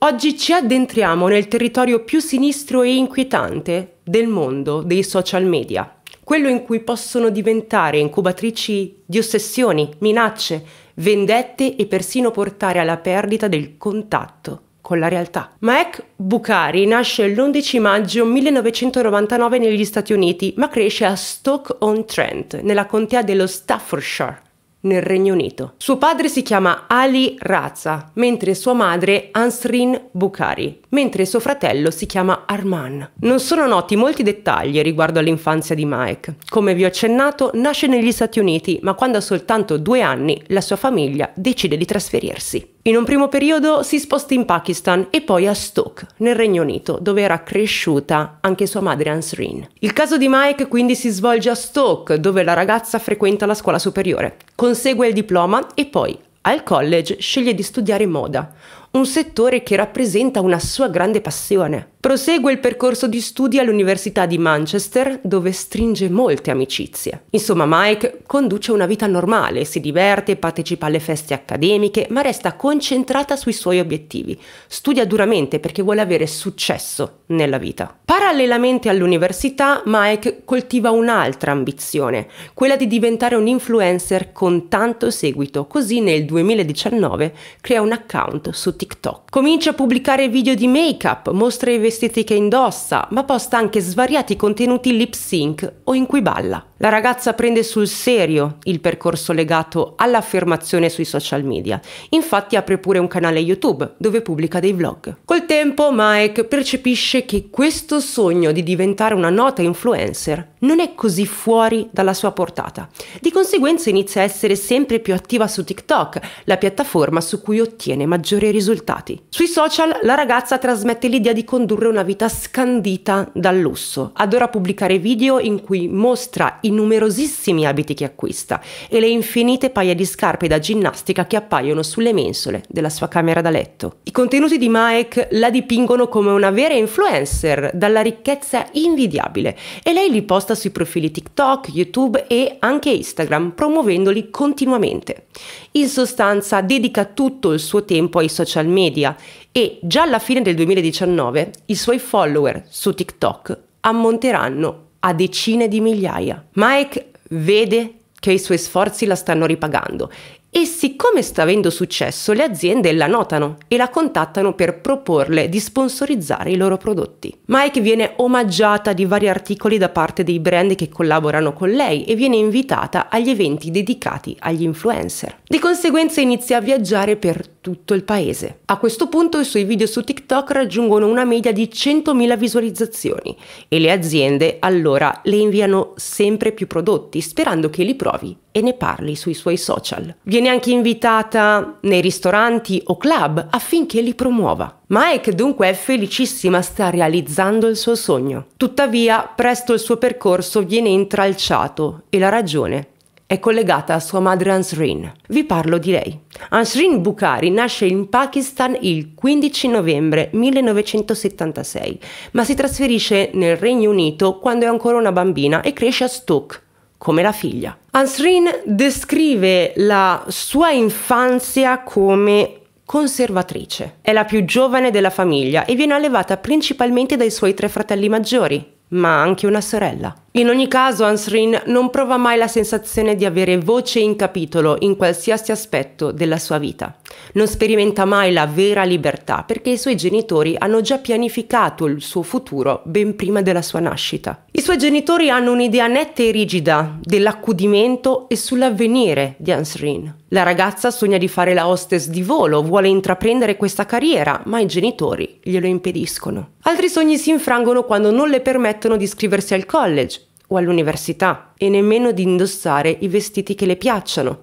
Oggi ci addentriamo nel territorio più sinistro e inquietante del mondo dei social media, quello in cui possono diventare incubatrici di ossessioni, minacce, vendette e persino portare alla perdita del contatto con la realtà. Maek Bukhari nasce l'11 maggio 1999 negli Stati Uniti, ma cresce a Stoke-on-Trent, nella contea dello Staffordshire nel Regno Unito. Suo padre si chiama Ali Raza, mentre sua madre Ansrin Bukhari, mentre suo fratello si chiama Arman. Non sono noti molti dettagli riguardo all'infanzia di Mike. Come vi ho accennato, nasce negli Stati Uniti, ma quando ha soltanto due anni la sua famiglia decide di trasferirsi. In un primo periodo si sposta in Pakistan e poi a Stoke, nel Regno Unito, dove era cresciuta anche sua madre Ansreen. Il caso di Mike quindi si svolge a Stoke, dove la ragazza frequenta la scuola superiore, consegue il diploma e poi al college sceglie di studiare moda, un settore che rappresenta una sua grande passione. Prosegue il percorso di studi all'Università di Manchester, dove stringe molte amicizie. Insomma, Mike conduce una vita normale, si diverte, partecipa alle feste accademiche, ma resta concentrata sui suoi obiettivi. Studia duramente perché vuole avere successo nella vita. Parallelamente all'università, Mike coltiva un'altra ambizione, quella di diventare un influencer con tanto seguito, così nel 2019 crea un account su TikTok. Comincia a pubblicare video di make-up, mostra i vestiti vestiti che indossa, ma posta anche svariati contenuti lip sync o in cui balla. La ragazza prende sul serio il percorso legato all'affermazione sui social media. Infatti apre pure un canale YouTube dove pubblica dei vlog. Col tempo Mike percepisce che questo sogno di diventare una nota influencer non è così fuori dalla sua portata. Di conseguenza inizia a essere sempre più attiva su TikTok, la piattaforma su cui ottiene maggiori risultati. Sui social la ragazza trasmette l'idea di condurre sembra una vita scandita dal lusso. Adora pubblicare video in cui mostra i numerosissimi abiti che acquista e le infinite paia di scarpe da ginnastica che appaiono sulle mensole della sua camera da letto. I contenuti di Mike la dipingono come una vera influencer dalla ricchezza invidiabile e lei li posta sui profili TikTok, YouTube e anche Instagram, promuovendoli continuamente. In sostanza dedica tutto il suo tempo ai social media e già alla fine del 2019 i suoi follower su TikTok ammonteranno a decine di migliaia. Mike vede che i suoi sforzi la stanno ripagando e siccome sta avendo successo le aziende la notano e la contattano per proporle di sponsorizzare i loro prodotti. Mike viene omaggiata di vari articoli da parte dei brand che collaborano con lei e viene invitata agli eventi dedicati agli influencer. Di conseguenza inizia a viaggiare per tutto il paese. A questo punto i suoi video su TikTok raggiungono una media di 100.000 visualizzazioni e le aziende allora le inviano sempre più prodotti sperando che li provi e ne parli sui suoi social. Viene anche invitata nei ristoranti o club affinché li promuova. Mike dunque è felicissima, sta realizzando il suo sogno. Tuttavia, presto il suo percorso viene intralciato e la ragione è collegata a sua madre Ansreen. Vi parlo di lei. Ansreen Bukhari nasce in Pakistan il 15 novembre 1976, ma si trasferisce nel Regno Unito quando è ancora una bambina e cresce a Stoke, come la figlia. Ansreen descrive la sua infanzia come conservatrice. È la più giovane della famiglia e viene allevata principalmente dai suoi tre fratelli maggiori, ma anche una sorella. In ogni caso Ansrin non prova mai la sensazione di avere voce in capitolo in qualsiasi aspetto della sua vita. Non sperimenta mai la vera libertà perché i suoi genitori hanno già pianificato il suo futuro ben prima della sua nascita. I suoi genitori hanno un'idea netta e rigida dell'accudimento e sull'avvenire di Ansrin. La ragazza sogna di fare la hostess di volo, vuole intraprendere questa carriera, ma i genitori glielo impediscono. Altri sogni si infrangono quando non le permettono di iscriversi al college o all'università e nemmeno di indossare i vestiti che le piacciono,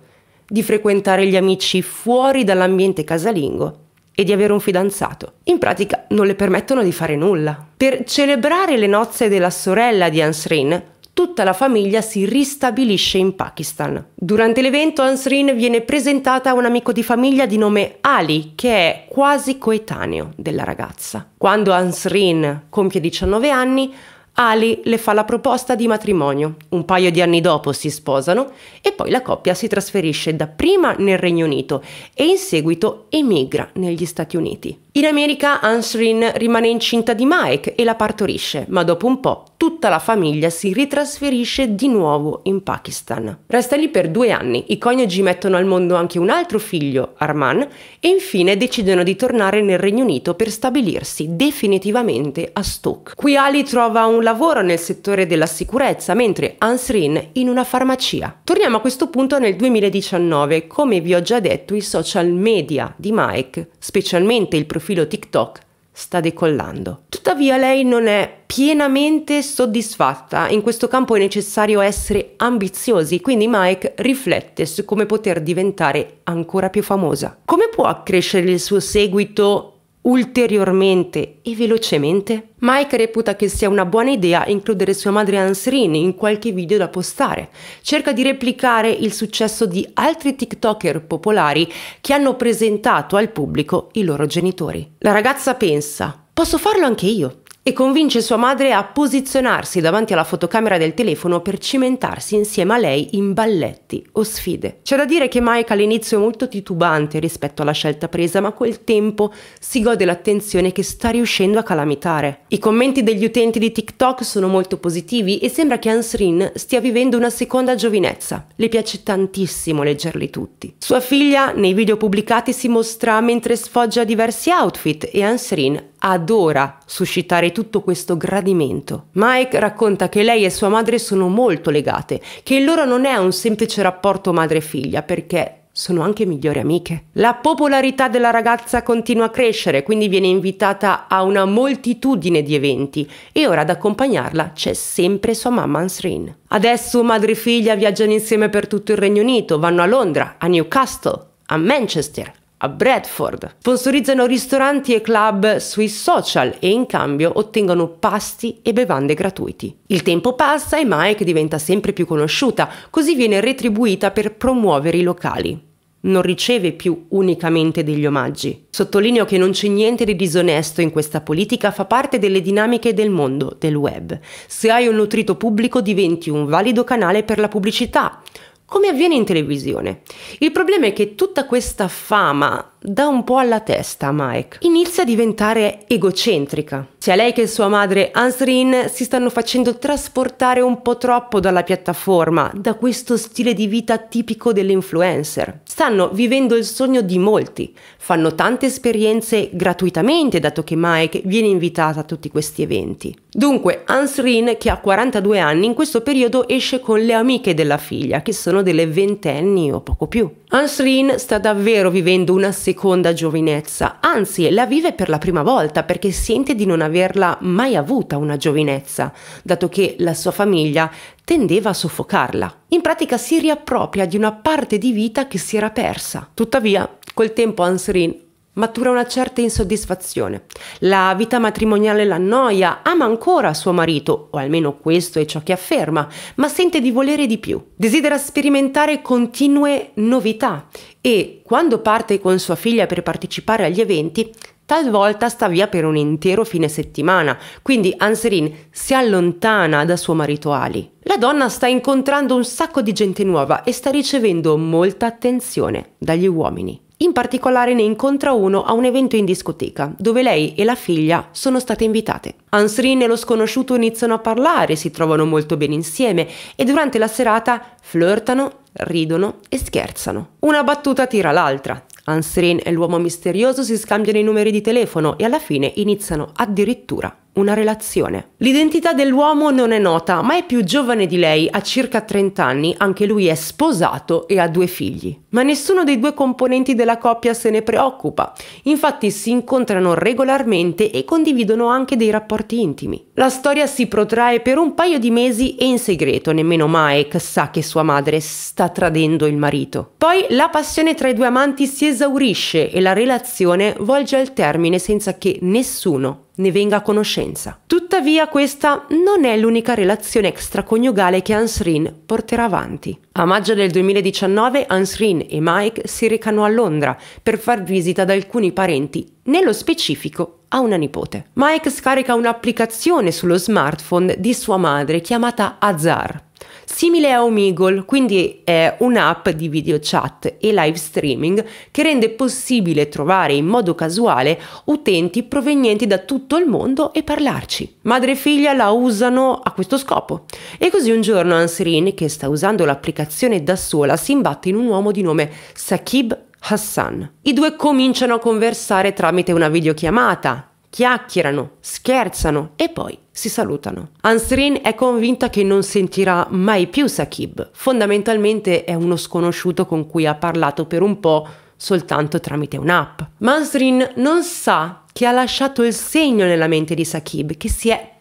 di frequentare gli amici fuori dall'ambiente casalingo e di avere un fidanzato. In pratica non le permettono di fare nulla. Per celebrare le nozze della sorella di Ansrin, tutta la famiglia si ristabilisce in Pakistan. Durante l'evento Ansrin viene presentata a un amico di famiglia di nome Ali, che è quasi coetaneo della ragazza. Quando Ansrin compie 19 anni, Ali le fa la proposta di matrimonio, un paio di anni dopo si sposano e poi la coppia si trasferisce dapprima nel Regno Unito e in seguito emigra negli Stati Uniti. In America Ansrin rimane incinta di Mike e la partorisce, ma dopo un po' tutta la famiglia si ritrasferisce di nuovo in Pakistan. Resta lì per due anni, i coniugi mettono al mondo anche un altro figlio, Arman, e infine decidono di tornare nel Regno Unito per stabilirsi definitivamente a Stoke. Qui Ali trova un lavoro nel settore della sicurezza, mentre Ansrin in una farmacia. Torniamo a questo punto nel 2019, come vi ho già detto i social media di Mike, specialmente il profilo profilo TikTok sta decollando. Tuttavia lei non è pienamente soddisfatta, in questo campo è necessario essere ambiziosi, quindi Mike riflette su come poter diventare ancora più famosa. Come può accrescere il suo seguito ulteriormente e velocemente? Mike reputa che sia una buona idea includere sua madre Ansrin in qualche video da postare. Cerca di replicare il successo di altri TikToker popolari che hanno presentato al pubblico i loro genitori. La ragazza pensa, posso farlo anche io e convince sua madre a posizionarsi davanti alla fotocamera del telefono per cimentarsi insieme a lei in balletti o sfide. C'è da dire che Mike all'inizio è molto titubante rispetto alla scelta presa, ma col tempo si gode l'attenzione che sta riuscendo a calamitare. I commenti degli utenti di TikTok sono molto positivi e sembra che Ansrin stia vivendo una seconda giovinezza. Le piace tantissimo leggerli tutti. Sua figlia nei video pubblicati si mostra mentre sfoggia diversi outfit e Ansrin adora suscitare tutto questo gradimento. Mike racconta che lei e sua madre sono molto legate, che il loro non è un semplice rapporto madre-figlia perché sono anche migliori amiche. La popolarità della ragazza continua a crescere, quindi viene invitata a una moltitudine di eventi e ora ad accompagnarla c'è sempre sua mamma Ansrin. Adesso madre e figlia viaggiano insieme per tutto il Regno Unito, vanno a Londra, a Newcastle, a Manchester, a Bradford. Sponsorizzano ristoranti e club sui social e in cambio ottengono pasti e bevande gratuiti. Il tempo passa e Mike diventa sempre più conosciuta, così viene retribuita per promuovere i locali non riceve più unicamente degli omaggi. Sottolineo che non c'è niente di disonesto in questa politica, fa parte delle dinamiche del mondo del web. Se hai un nutrito pubblico diventi un valido canale per la pubblicità, come avviene in televisione. Il problema è che tutta questa fama dà un po' alla testa a Mike. Inizia a diventare egocentrica. Sia lei che sua madre Ansrin si stanno facendo trasportare un po' troppo dalla piattaforma, da questo stile di vita tipico dell'influencer. Stanno vivendo il sogno di molti, fanno tante esperienze gratuitamente dato che Mike viene invitata a tutti questi eventi. Dunque Ansrin, che ha 42 anni, in questo periodo esce con le amiche della figlia, che sono delle ventenni o poco più. Ansrin sta davvero vivendo una seconda seconda giovinezza, anzi la vive per la prima volta perché sente di non averla mai avuta una giovinezza, dato che la sua famiglia tendeva a soffocarla. In pratica si riappropria di una parte di vita che si era persa. Tuttavia, col tempo Ansrin Matura una certa insoddisfazione. La vita matrimoniale l'annoia, ama ancora suo marito, o almeno questo è ciò che afferma, ma sente di volere di più. Desidera sperimentare continue novità e, quando parte con sua figlia per partecipare agli eventi, talvolta sta via per un intero fine settimana, quindi Anserin si allontana da suo marito Ali. La donna sta incontrando un sacco di gente nuova e sta ricevendo molta attenzione dagli uomini. In particolare ne incontra uno a un evento in discoteca, dove lei e la figlia sono state invitate. Ansrin e lo sconosciuto iniziano a parlare, si trovano molto bene insieme e durante la serata flirtano, ridono e scherzano. Una battuta tira l'altra. Ansrin e l'uomo misterioso si scambiano i numeri di telefono e alla fine iniziano addirittura una relazione. L'identità dell'uomo non è nota, ma è più giovane di lei, ha circa 30 anni, anche lui è sposato e ha due figli. Ma nessuno dei due componenti della coppia se ne preoccupa, infatti si incontrano regolarmente e condividono anche dei rapporti intimi. La storia si protrae per un paio di mesi e in segreto, nemmeno Mike sa che sua madre sta tradendo il marito. Poi la passione tra i due amanti si esaurisce e la relazione volge al termine senza che nessuno ne venga a conoscenza. Tuttavia questa non è l'unica relazione extraconiugale che Ansrin porterà avanti. A maggio del 2019 Ansrin e Mike si recano a Londra per far visita ad alcuni parenti, nello specifico a una nipote. Mike scarica un'applicazione sullo smartphone di sua madre chiamata Azar simile a Omegle, quindi è un'app di video chat e live streaming che rende possibile trovare in modo casuale utenti provenienti da tutto il mondo e parlarci. Madre e figlia la usano a questo scopo. E così un giorno Ansrin, che sta usando l'applicazione da sola, si imbatte in un uomo di nome Sakib Hassan. I due cominciano a conversare tramite una videochiamata, chiacchierano, scherzano e poi si salutano. Ansrin è convinta che non sentirà mai più Sakib, fondamentalmente è uno sconosciuto con cui ha parlato per un po' soltanto tramite un'app. Ma Ansrin non sa che ha lasciato il segno nella mente di Sakib, che si è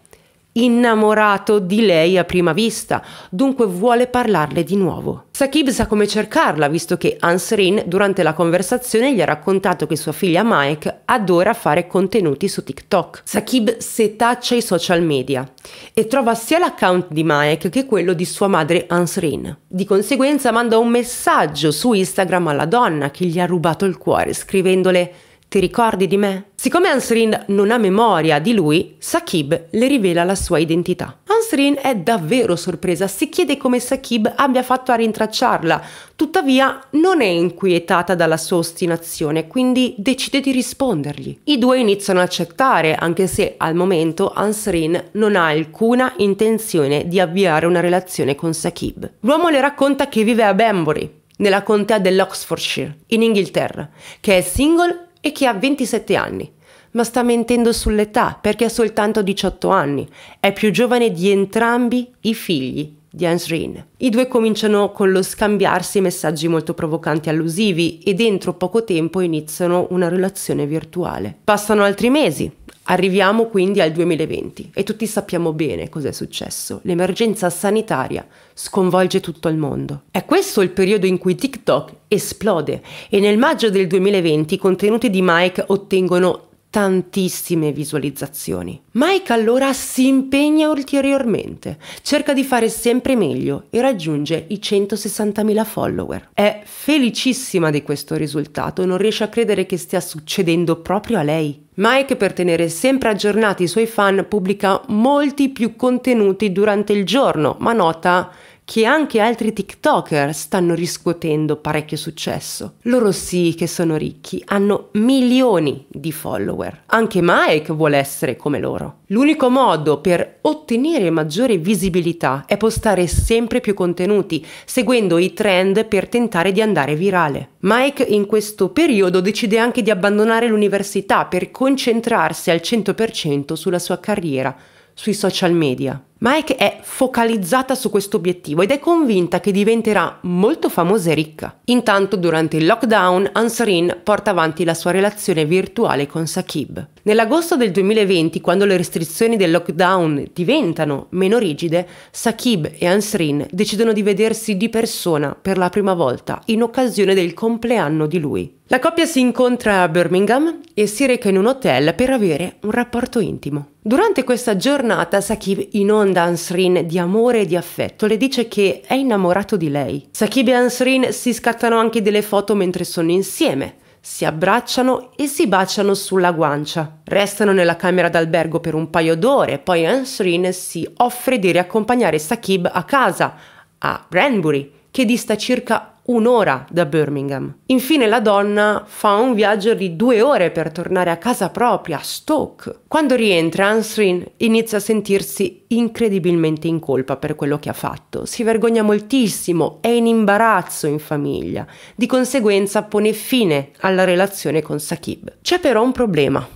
innamorato di lei a prima vista, dunque vuole parlarle di nuovo. Sakib sa come cercarla, visto che Ansrin durante la conversazione gli ha raccontato che sua figlia Mike adora fare contenuti su TikTok. Sakib setaccia i social media e trova sia l'account di Mike che quello di sua madre Ansrin. Di conseguenza manda un messaggio su Instagram alla donna che gli ha rubato il cuore, scrivendole ti ricordi di me? Siccome Ansrin non ha memoria di lui, Sakib le rivela la sua identità. Ansrin è davvero sorpresa, si chiede come Sakib abbia fatto a rintracciarla, tuttavia non è inquietata dalla sua ostinazione, quindi decide di rispondergli. I due iniziano a accettare, anche se al momento Ansrin non ha alcuna intenzione di avviare una relazione con Sakib. L'uomo le racconta che vive a Banbury, nella contea dell'Oxfordshire, in Inghilterra, che è single e che ha 27 anni. Ma sta mentendo sull'età perché ha soltanto 18 anni. È più giovane di entrambi i figli di Ansrin. I due cominciano con lo scambiarsi messaggi molto provocanti e allusivi e dentro poco tempo iniziano una relazione virtuale. Passano altri mesi, Arriviamo quindi al 2020 e tutti sappiamo bene cos'è successo. L'emergenza sanitaria sconvolge tutto il mondo. È questo il periodo in cui TikTok esplode e nel maggio del 2020 i contenuti di Mike ottengono tantissime visualizzazioni. Mike allora si impegna ulteriormente, cerca di fare sempre meglio e raggiunge i 160.000 follower. È felicissima di questo risultato, non riesce a credere che stia succedendo proprio a lei. Mike, per tenere sempre aggiornati i suoi fan, pubblica molti più contenuti durante il giorno, ma nota che anche altri TikToker stanno riscuotendo parecchio successo. Loro sì che sono ricchi, hanno milioni di follower. Anche Mike vuole essere come loro. L'unico modo per ottenere maggiore visibilità è postare sempre più contenuti, seguendo i trend per tentare di andare virale. Mike in questo periodo decide anche di abbandonare l'università per concentrarsi al 100% sulla sua carriera sui social media. Mike è focalizzata su questo obiettivo ed è convinta che diventerà molto famosa e ricca. Intanto durante il lockdown Ansarin porta avanti la sua relazione virtuale con Sakib. Nell'agosto del 2020, quando le restrizioni del lockdown diventano meno rigide, Sakib e Ansrin decidono di vedersi di persona per la prima volta in occasione del compleanno di lui. La coppia si incontra a Birmingham e si reca in un hotel per avere un rapporto intimo. Durante questa giornata Sakib inonda Ansrin di amore e di affetto, le dice che è innamorato di lei. Sakib e Ansrin si scattano anche delle foto mentre sono insieme, si abbracciano e si baciano sulla guancia. Restano nella camera d'albergo per un paio d'ore, poi Ansrin si offre di riaccompagnare Sakib a casa, a Branbury, che dista circa un'ora da Birmingham. Infine la donna fa un viaggio di due ore per tornare a casa propria, a Stoke. Quando rientra, Ansrin inizia a sentirsi incredibilmente in colpa per quello che ha fatto. Si vergogna moltissimo, è in imbarazzo in famiglia. Di conseguenza pone fine alla relazione con Sakib. C'è però un problema.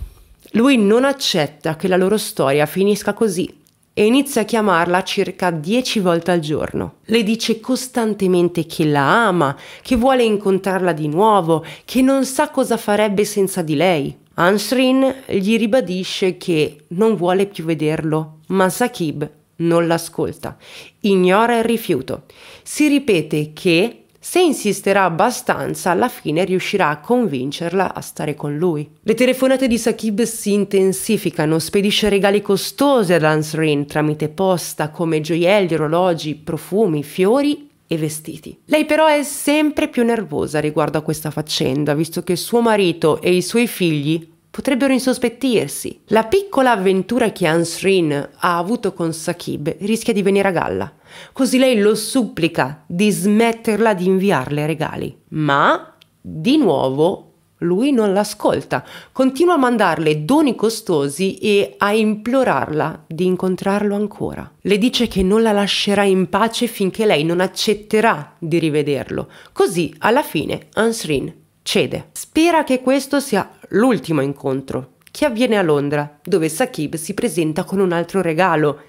Lui non accetta che la loro storia finisca così e inizia a chiamarla circa 10 volte al giorno. Le dice costantemente che la ama, che vuole incontrarla di nuovo, che non sa cosa farebbe senza di lei. Ansrin gli ribadisce che non vuole più vederlo, ma Sakib non l'ascolta, ignora il rifiuto. Si ripete che se insisterà abbastanza, alla fine riuscirà a convincerla a stare con lui. Le telefonate di Sakib si intensificano, spedisce regali costosi ad Ansrin tramite posta come gioielli, orologi, profumi, fiori e vestiti. Lei però è sempre più nervosa riguardo a questa faccenda, visto che suo marito e i suoi figli potrebbero insospettirsi. La piccola avventura che Ansrin ha avuto con Sakib rischia di venire a galla, così lei lo supplica di smetterla di inviarle regali. Ma, di nuovo, lui non l'ascolta, continua a mandarle doni costosi e a implorarla di incontrarlo ancora. Le dice che non la lascerà in pace finché lei non accetterà di rivederlo. Così, alla fine, Ansrin cede. Spera che questo sia l'ultimo incontro, che avviene a Londra, dove Sakib si presenta con un altro regalo.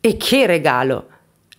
E che regalo!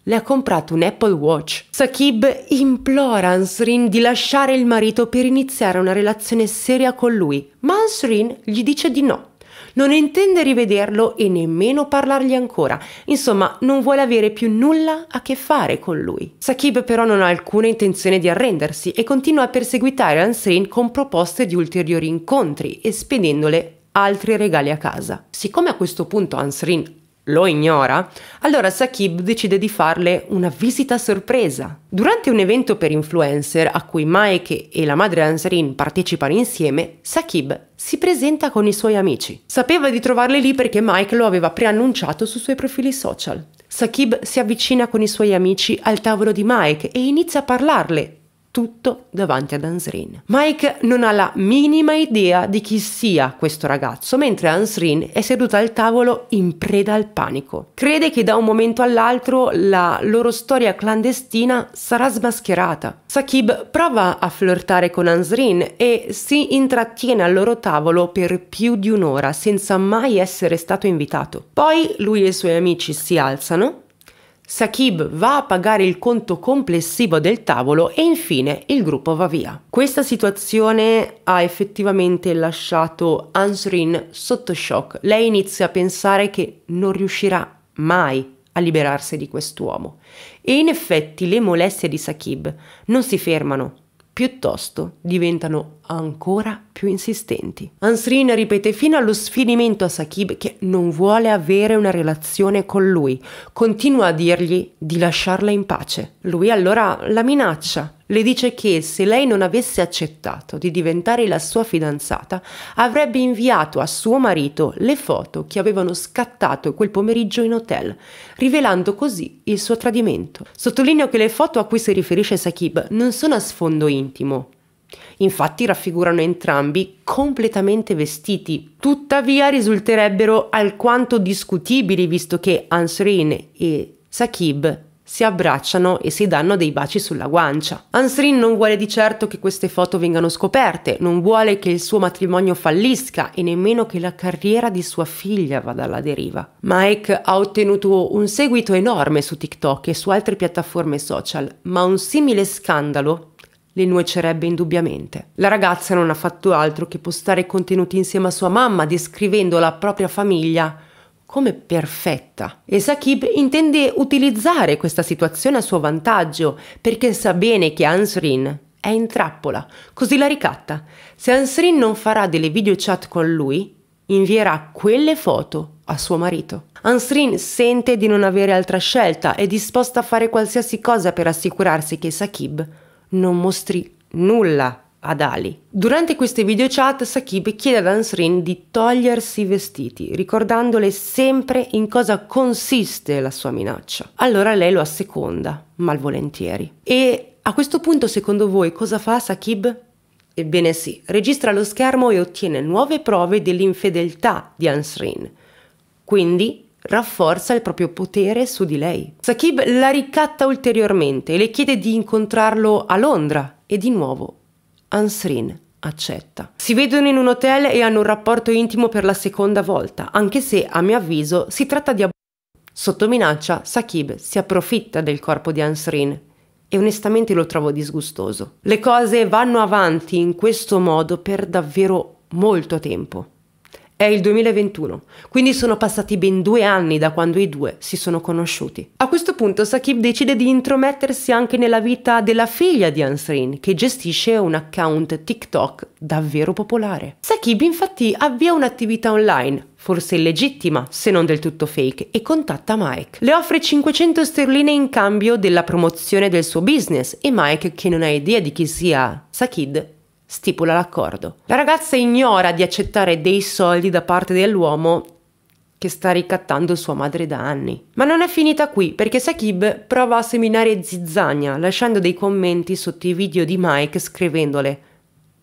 Le ha comprato un Apple Watch. Sakib implora Ansrin di lasciare il marito per iniziare una relazione seria con lui, ma Ansrin gli dice di no non intende rivederlo e nemmeno parlargli ancora. Insomma, non vuole avere più nulla a che fare con lui. Sakib però non ha alcuna intenzione di arrendersi e continua a perseguitare Ansrin con proposte di ulteriori incontri e spedendole altri regali a casa. Siccome a questo punto Ansrin lo ignora, allora Sakib decide di farle una visita sorpresa. Durante un evento per influencer a cui Mike e la madre Ansarin partecipano insieme, Sakib si presenta con i suoi amici. Sapeva di trovarli lì perché Mike lo aveva preannunciato sui suoi profili social. Sakib si avvicina con i suoi amici al tavolo di Mike e inizia a parlarle tutto davanti ad Ansrin. Mike non ha la minima idea di chi sia questo ragazzo, mentre Ansrin è seduta al tavolo in preda al panico. Crede che da un momento all'altro la loro storia clandestina sarà smascherata. Sakib prova a flirtare con Ansrin e si intrattiene al loro tavolo per più di un'ora senza mai essere stato invitato. Poi lui e i suoi amici si alzano Sakib va a pagare il conto complessivo del tavolo e infine il gruppo va via. Questa situazione ha effettivamente lasciato Ansrin sotto shock. Lei inizia a pensare che non riuscirà mai a liberarsi di quest'uomo. E in effetti le molestie di Sakib non si fermano piuttosto diventano ancora più insistenti. Ansrin ripete fino allo sfinimento a Sakib che non vuole avere una relazione con lui, continua a dirgli di lasciarla in pace. Lui allora la minaccia, le dice che se lei non avesse accettato di diventare la sua fidanzata, avrebbe inviato a suo marito le foto che avevano scattato quel pomeriggio in hotel, rivelando così il suo tradimento. Sottolineo che le foto a cui si riferisce Sakib non sono a sfondo intimo. Infatti raffigurano entrambi completamente vestiti, tuttavia risulterebbero alquanto discutibili visto che Ansrin e Sakib si abbracciano e si danno dei baci sulla guancia. Ansrin non vuole di certo che queste foto vengano scoperte, non vuole che il suo matrimonio fallisca e nemmeno che la carriera di sua figlia vada alla deriva. Mike ha ottenuto un seguito enorme su TikTok e su altre piattaforme social, ma un simile scandalo le nuocerebbe indubbiamente. La ragazza non ha fatto altro che postare contenuti insieme a sua mamma, descrivendo la propria famiglia come perfetta. E Sakib intende utilizzare questa situazione a suo vantaggio perché sa bene che Ansrin è in trappola, così la ricatta. Se Ansrin non farà delle video chat con lui, invierà quelle foto a suo marito. Ansrin sente di non avere altra scelta, è disposta a fare qualsiasi cosa per assicurarsi che Sakib non mostri nulla ad Ali. Durante queste video chat Sakib chiede ad Ansrin di togliersi i vestiti, ricordandole sempre in cosa consiste la sua minaccia. Allora lei lo asseconda, malvolentieri. E a questo punto, secondo voi, cosa fa Sakib? Ebbene sì, registra lo schermo e ottiene nuove prove dell'infedeltà di Ansrin. Quindi rafforza il proprio potere su di lei. Sakib la ricatta ulteriormente e le chiede di incontrarlo a Londra e di nuovo Ansrin accetta. Si vedono in un hotel e hanno un rapporto intimo per la seconda volta, anche se, a mio avviso, si tratta di abuso. Sotto minaccia, Sakib si approfitta del corpo di Ansrin e onestamente lo trovo disgustoso. Le cose vanno avanti in questo modo per davvero molto tempo. È il 2021, quindi sono passati ben due anni da quando i due si sono conosciuti. A questo punto Sakib decide di intromettersi anche nella vita della figlia di Ansrin, che gestisce un account TikTok davvero popolare. Sakib infatti avvia un'attività online, forse illegittima se non del tutto fake, e contatta Mike. Le offre 500 sterline in cambio della promozione del suo business e Mike, che non ha idea di chi sia Sakid, stipula l'accordo. La ragazza ignora di accettare dei soldi da parte dell'uomo che sta ricattando sua madre da anni. Ma non è finita qui, perché Sakib prova a seminare zizzania, lasciando dei commenti sotto i video di Mike scrivendole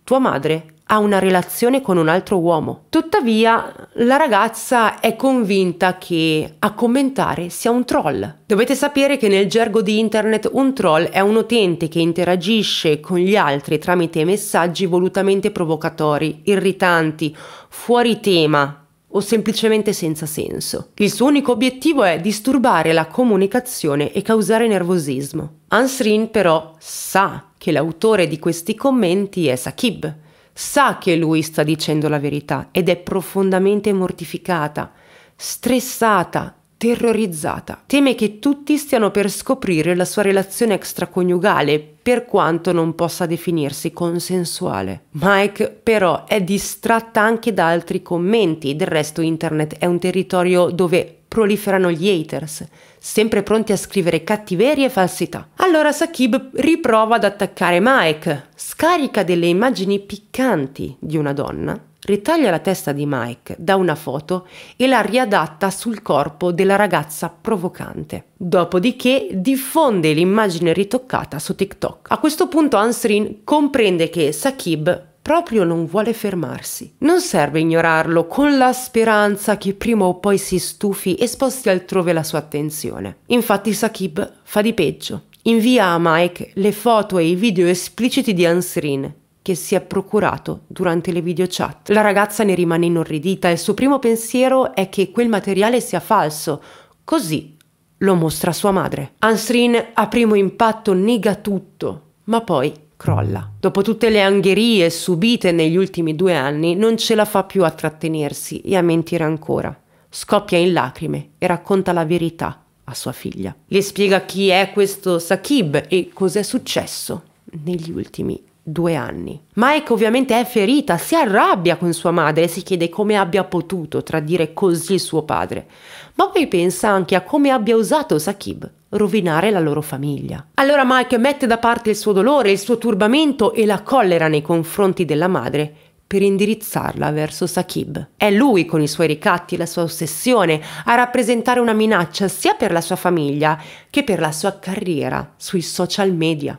Tua madre ha una relazione con un altro uomo. Tuttavia, la ragazza è convinta che a commentare sia un troll. Dovete sapere che nel gergo di internet un troll è un utente che interagisce con gli altri tramite messaggi volutamente provocatori, irritanti, fuori tema, o semplicemente senza senso. Il suo unico obiettivo è disturbare la comunicazione e causare nervosismo. Ansrin però sa che l'autore di questi commenti è Sakib, sa che lui sta dicendo la verità ed è profondamente mortificata, stressata, terrorizzata. Teme che tutti stiano per scoprire la sua relazione extraconiugale, per quanto non possa definirsi consensuale. Mike però è distratta anche da altri commenti, del resto internet è un territorio dove proliferano gli haters sempre pronti a scrivere cattiverie e falsità. Allora Sakib riprova ad attaccare Mike, scarica delle immagini piccanti di una donna, ritaglia la testa di Mike da una foto e la riadatta sul corpo della ragazza provocante. Dopodiché diffonde l'immagine ritoccata su TikTok. A questo punto Ansrin comprende che Sakib proprio non vuole fermarsi. Non serve ignorarlo con la speranza che prima o poi si stufi e sposti altrove la sua attenzione. Infatti Sakib fa di peggio. Invia a Mike le foto e i video espliciti di Ansrin che si è procurato durante le videochat. La ragazza ne rimane inorridita e il suo primo pensiero è che quel materiale sia falso, così lo mostra sua madre. Ansrin a primo impatto nega tutto, ma poi crolla. Dopo tutte le angherie subite negli ultimi due anni, non ce la fa più a trattenersi e a mentire ancora. Scoppia in lacrime e racconta la verità a sua figlia. Le spiega chi è questo Sakib e cos'è successo negli ultimi due anni. Mike ovviamente è ferita, si arrabbia con sua madre e si chiede come abbia potuto tradire così suo padre, ma poi pensa anche a come abbia usato Sakib rovinare la loro famiglia. Allora Mike mette da parte il suo dolore, il suo turbamento e la collera nei confronti della madre per indirizzarla verso Sakib. È lui, con i suoi ricatti e la sua ossessione, a rappresentare una minaccia sia per la sua famiglia che per la sua carriera sui social media.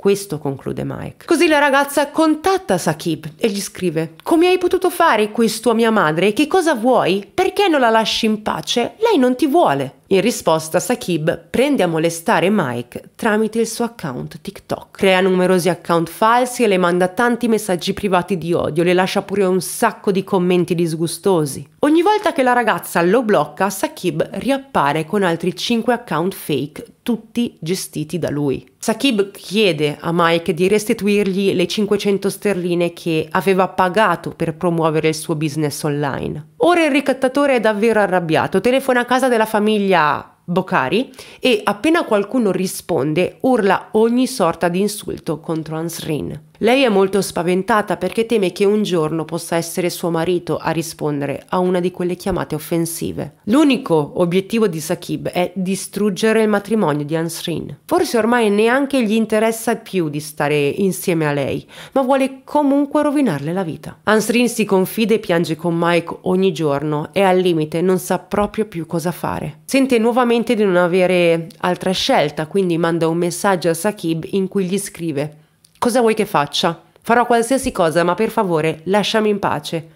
Questo conclude Mike. Così la ragazza contatta Sakib e gli scrive: Come hai potuto fare questo a mia madre? Che cosa vuoi? Perché non la lasci in pace? Lei non ti vuole. In risposta, Sakib prende a molestare Mike tramite il suo account TikTok. Crea numerosi account falsi e le manda tanti messaggi privati di odio, le lascia pure un sacco di commenti disgustosi. Ogni volta che la ragazza lo blocca, Sakib riappare con altri 5 account fake, tutti gestiti da lui. Sakib chiede a Mike di restituirgli le 500 sterline che aveva pagato per promuovere il suo business online. Ora il ricattatore è davvero arrabbiato, telefona a casa della famiglia da Boccari e appena qualcuno risponde urla ogni sorta di insulto contro Ansrin. Lei è molto spaventata perché teme che un giorno possa essere suo marito a rispondere a una di quelle chiamate offensive. L'unico obiettivo di Sakib è distruggere il matrimonio di Ansrin. Forse ormai neanche gli interessa più di stare insieme a lei, ma vuole comunque rovinarle la vita. Ansrin si confida e piange con Mike ogni giorno e al limite non sa proprio più cosa fare. Sente nuovamente di non avere altra scelta, quindi manda un messaggio a Sakib in cui gli scrive Cosa vuoi che faccia? Farò qualsiasi cosa, ma per favore lasciami in pace.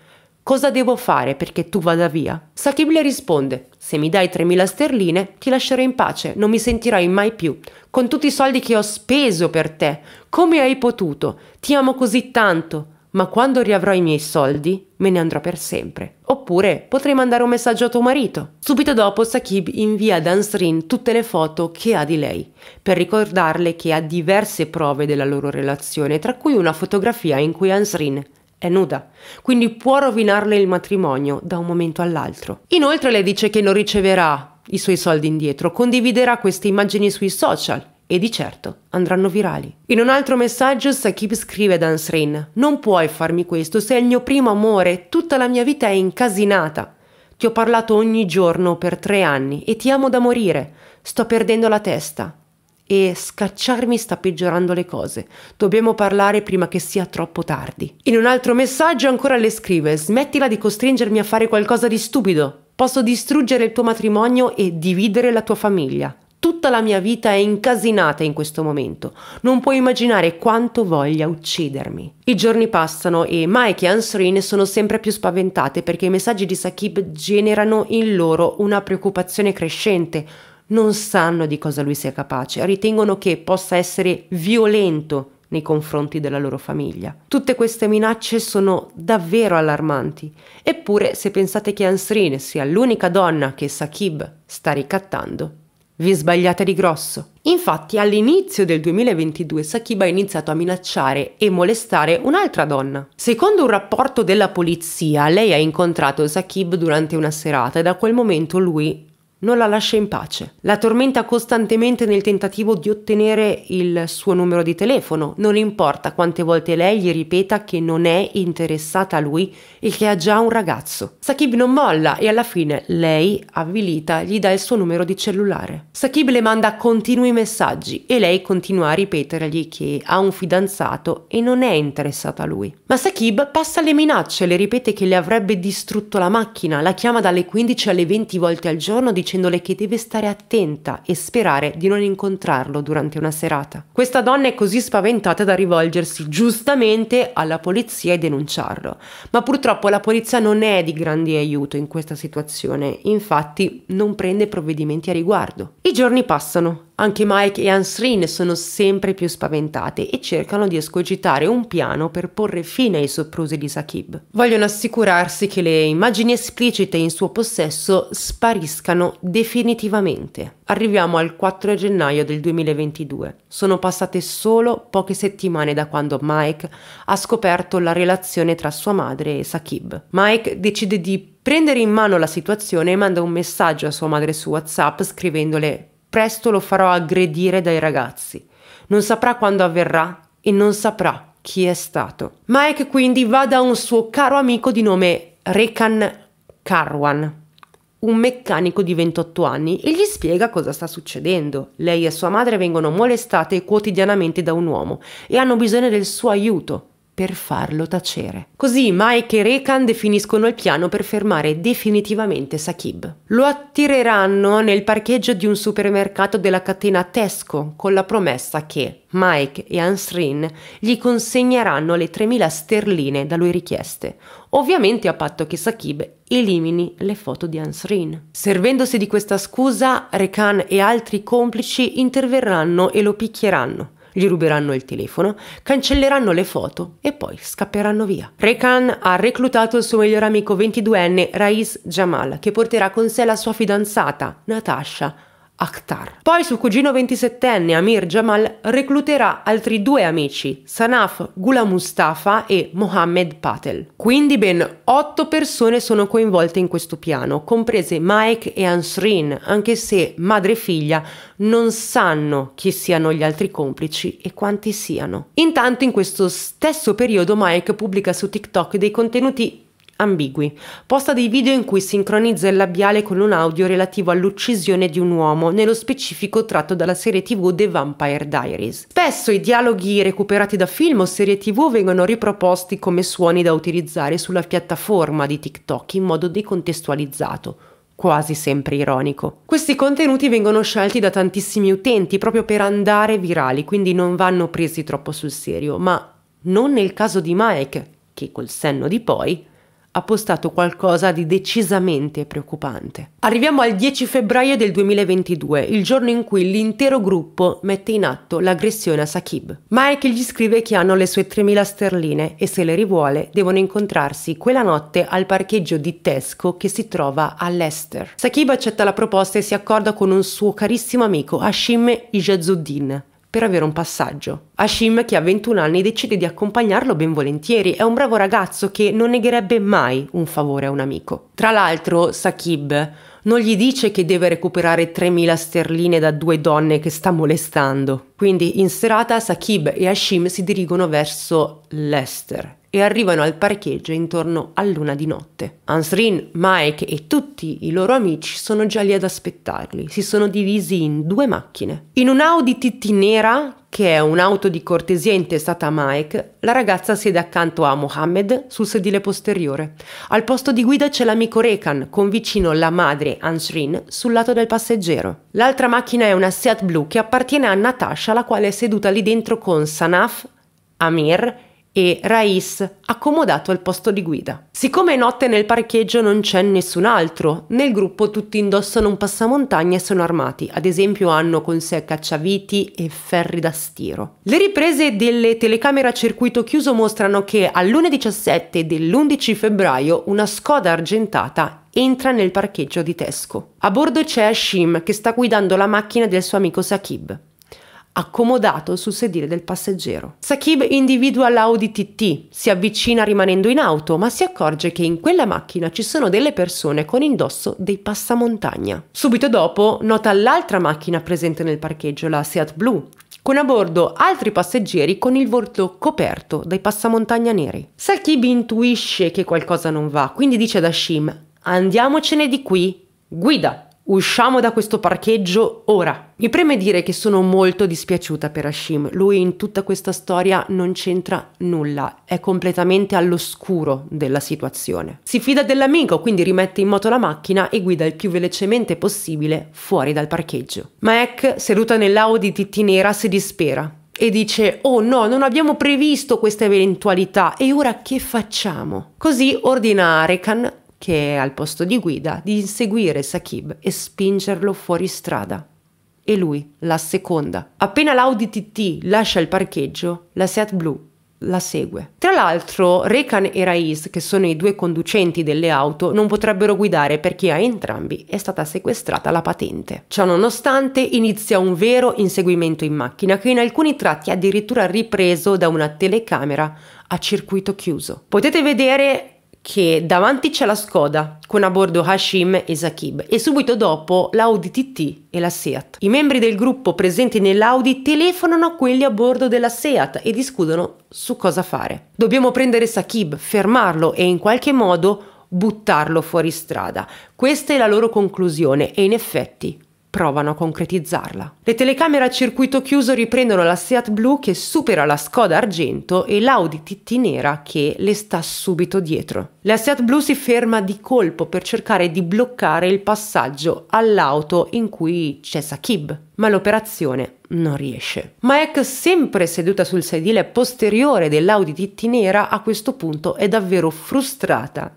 Cosa devo fare perché tu vada via? Sakib le risponde: Se mi dai 3.000 sterline, ti lascerò in pace, non mi sentirai mai più. Con tutti i soldi che ho speso per te, come hai potuto? Ti amo così tanto ma quando riavrò i miei soldi me ne andrò per sempre. Oppure potrei mandare un messaggio a tuo marito. Subito dopo Sakib invia ad Ansrin tutte le foto che ha di lei, per ricordarle che ha diverse prove della loro relazione, tra cui una fotografia in cui Ansrin è nuda, quindi può rovinarle il matrimonio da un momento all'altro. Inoltre le dice che non riceverà i suoi soldi indietro, condividerà queste immagini sui social e di certo andranno virali. In un altro messaggio Sakib scrive ad Ansrin «Non puoi farmi questo, sei il mio primo amore, tutta la mia vita è incasinata. Ti ho parlato ogni giorno per tre anni e ti amo da morire, sto perdendo la testa». E scacciarmi sta peggiorando le cose. Dobbiamo parlare prima che sia troppo tardi. In un altro messaggio ancora le scrive: Smettila di costringermi a fare qualcosa di stupido. Posso distruggere il tuo matrimonio e dividere la tua famiglia. Tutta la mia vita è incasinata in questo momento. Non puoi immaginare quanto voglia uccidermi. I giorni passano e Mike e Ansrin sono sempre più spaventate perché i messaggi di Sakib generano in loro una preoccupazione crescente. Non sanno di cosa lui sia capace, ritengono che possa essere violento nei confronti della loro famiglia. Tutte queste minacce sono davvero allarmanti. Eppure, se pensate che Ansrin sia l'unica donna che Sakib sta ricattando, vi sbagliate di grosso. Infatti all'inizio del 2022 Sakiba ha iniziato a minacciare e molestare un'altra donna. Secondo un rapporto della polizia, lei ha incontrato Sakib durante una serata e da quel momento lui non la lascia in pace. La tormenta costantemente nel tentativo di ottenere il suo numero di telefono, non importa quante volte lei gli ripeta che non è interessata a lui e che ha già un ragazzo. Sakib non molla e alla fine lei, avvilita, gli dà il suo numero di cellulare. Sakib le manda continui messaggi e lei continua a ripetergli che ha un fidanzato e non è interessata a lui. Ma Sakib passa le minacce, le ripete che le avrebbe distrutto la macchina, la chiama dalle 15 alle 20 volte al giorno dicendo dicendole che deve stare attenta e sperare di non incontrarlo durante una serata. Questa donna è così spaventata da rivolgersi giustamente alla polizia e denunciarlo, ma purtroppo la polizia non è di grande aiuto in questa situazione, infatti non prende provvedimenti a riguardo. I giorni passano anche Mike e Ansrin sono sempre più spaventate e cercano di escogitare un piano per porre fine ai soprusi di Sakib. Vogliono assicurarsi che le immagini esplicite in suo possesso spariscano definitivamente. Arriviamo al 4 gennaio del 2022. Sono passate solo poche settimane da quando Mike ha scoperto la relazione tra sua madre e Sakib. Mike decide di prendere in mano la situazione e manda un messaggio a sua madre su WhatsApp scrivendole presto lo farò aggredire dai ragazzi. Non saprà quando avverrà e non saprà chi è stato. Mike quindi va da un suo caro amico di nome Rekan Karwan, un meccanico di 28 anni, e gli spiega cosa sta succedendo. Lei e sua madre vengono molestate quotidianamente da un uomo e hanno bisogno del suo aiuto per farlo tacere. Così Mike e Rekan definiscono il piano per fermare definitivamente Sakib. Lo attireranno nel parcheggio di un supermercato della catena Tesco con la promessa che Mike e Ansrin gli consegneranno le 3.000 sterline da lui richieste, ovviamente a patto che Sakib elimini le foto di Ansrin. Servendosi di questa scusa, Rekan e altri complici interverranno e lo picchieranno gli ruberanno il telefono, cancelleranno le foto e poi scapperanno via. Rekan ha reclutato il suo miglior amico 22enne Raiz Jamal, che porterà con sé la sua fidanzata, Natasha, Akhtar. Poi suo cugino 27enne Amir Jamal recluterà altri due amici, Sanaf Gula Mustafa e Mohammed Patel. Quindi ben otto persone sono coinvolte in questo piano, comprese Mike e Ansrin, anche se madre e figlia non sanno chi siano gli altri complici e quanti siano. Intanto in questo stesso periodo Mike pubblica su TikTok dei contenuti ambigui. Posta dei video in cui sincronizza il labiale con un audio relativo all'uccisione di un uomo, nello specifico tratto dalla serie tv The Vampire Diaries. Spesso i dialoghi recuperati da film o serie tv vengono riproposti come suoni da utilizzare sulla piattaforma di TikTok in modo decontestualizzato quasi sempre ironico. Questi contenuti vengono scelti da tantissimi utenti proprio per andare virali, quindi non vanno presi troppo sul serio, ma non nel caso di Mike, che col senno di poi ha postato qualcosa di decisamente preoccupante. Arriviamo al 10 febbraio del 2022, il giorno in cui l'intero gruppo mette in atto l'aggressione a Sakib. Mike gli scrive che hanno le sue 3.000 sterline e se le rivuole devono incontrarsi quella notte al parcheggio di Tesco che si trova a Leicester. Sakib accetta la proposta e si accorda con un suo carissimo amico Hashim Ijazuddin, per avere un passaggio. Hashim, che ha 21 anni, decide di accompagnarlo ben volentieri, è un bravo ragazzo che non negherebbe mai un favore a un amico. Tra l'altro, Sakib non gli dice che deve recuperare 3.000 sterline da due donne che sta molestando. Quindi in serata Sakib e Hashim si dirigono verso l'Ester, e arrivano al parcheggio intorno all'una di notte. Ansrin, Mike e tutti i loro amici sono già lì ad aspettarli. Si sono divisi in due macchine. In un'Audi TT nera, che è un'auto di cortesia intestata a Mike, la ragazza siede accanto a Mohammed sul sedile posteriore. Al posto di guida c'è l'amico Rekan, con vicino la madre Ansrin sul lato del passeggero. L'altra macchina è una Seat blu che appartiene a Natasha, la quale è seduta lì dentro con Sanaf, Amir e e Rais accomodato al posto di guida. Siccome è notte nel parcheggio non c'è nessun altro, nel gruppo tutti indossano un passamontagna e sono armati, ad esempio hanno con sé cacciaviti e ferri da stiro. Le riprese delle telecamere a circuito chiuso mostrano che all'1.17 dell'11 febbraio una scoda argentata entra nel parcheggio di Tesco. A bordo c'è Hashim che sta guidando la macchina del suo amico Sakib accomodato sul sedile del passeggero. Sakib individua l'Audi TT, si avvicina rimanendo in auto, ma si accorge che in quella macchina ci sono delle persone con indosso dei passamontagna. Subito dopo nota l'altra macchina presente nel parcheggio, la Seat Blue, con a bordo altri passeggeri con il volto coperto dai passamontagna neri. Sakib intuisce che qualcosa non va, quindi dice ad Hashim: "Andiamocene di qui, guida!" Usciamo da questo parcheggio ora. Mi preme dire che sono molto dispiaciuta per Hashim. Lui in tutta questa storia non c'entra nulla, è completamente all'oscuro della situazione. Si fida dell'amico, quindi rimette in moto la macchina e guida il più velocemente possibile fuori dal parcheggio. Mac, seduta nell'Audi TT nera, si dispera e dice oh no non abbiamo previsto questa eventualità e ora che facciamo? Così ordina a Rekan che è al posto di guida, di inseguire Sakib e spingerlo fuori strada. E lui la seconda. Appena l'Audi TT lascia il parcheggio, la Seat Blue la segue. Tra l'altro, Rekan e Raiz, che sono i due conducenti delle auto, non potrebbero guidare perché a entrambi è stata sequestrata la patente. Ciononostante, inizia un vero inseguimento in macchina che in alcuni tratti è addirittura ripreso da una telecamera a circuito chiuso. Potete vedere che davanti c'è la Skoda con a bordo Hashim e Sakib e subito dopo l'Audi TT e la Seat. I membri del gruppo presenti nell'Audi telefonano a quelli a bordo della Seat e discutono su cosa fare. Dobbiamo prendere Sakib, fermarlo e in qualche modo buttarlo fuori strada. Questa è la loro conclusione e in effetti provano a concretizzarla. Le telecamere a circuito chiuso riprendono la Seat blu che supera la Skoda argento e l'Audi TT nera che le sta subito dietro. La Seat blu si ferma di colpo per cercare di bloccare il passaggio all'auto in cui c'è Sakib, ma l'operazione non riesce. Maek, sempre seduta sul sedile posteriore dell'Audi TT nera, a questo punto è davvero frustrata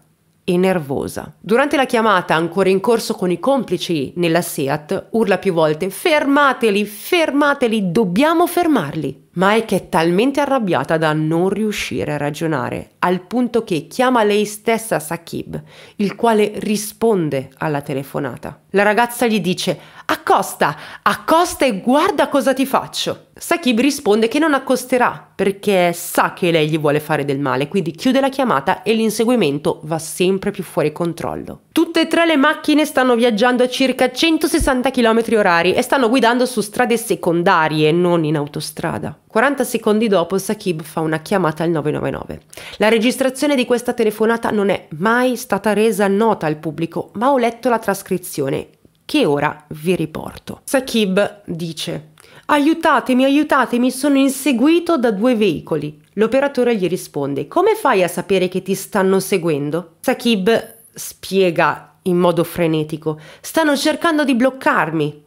e nervosa. Durante la chiamata, ancora in corso con i complici nella SEAT, urla più volte: Fermateli, fermateli, dobbiamo fermarli. Mike è talmente arrabbiata da non riuscire a ragionare, al punto che chiama lei stessa Sakib, il quale risponde alla telefonata. La ragazza gli dice Accosta, accosta e guarda cosa ti faccio. Sakib risponde che non accosterà perché sa che lei gli vuole fare del male, quindi chiude la chiamata e l'inseguimento va sempre più fuori controllo. Tutte e tre le macchine stanno viaggiando a circa 160 km orari e stanno guidando su strade secondarie, non in autostrada. 40 secondi dopo Sakib fa una chiamata al 999. La registrazione di questa telefonata non è mai stata resa nota al pubblico, ma ho letto la trascrizione che ora vi riporto. Sakib dice Aiutatemi, aiutatemi, sono inseguito da due veicoli. L'operatore gli risponde Come fai a sapere che ti stanno seguendo? Sakib spiega in modo frenetico Stanno cercando di bloccarmi.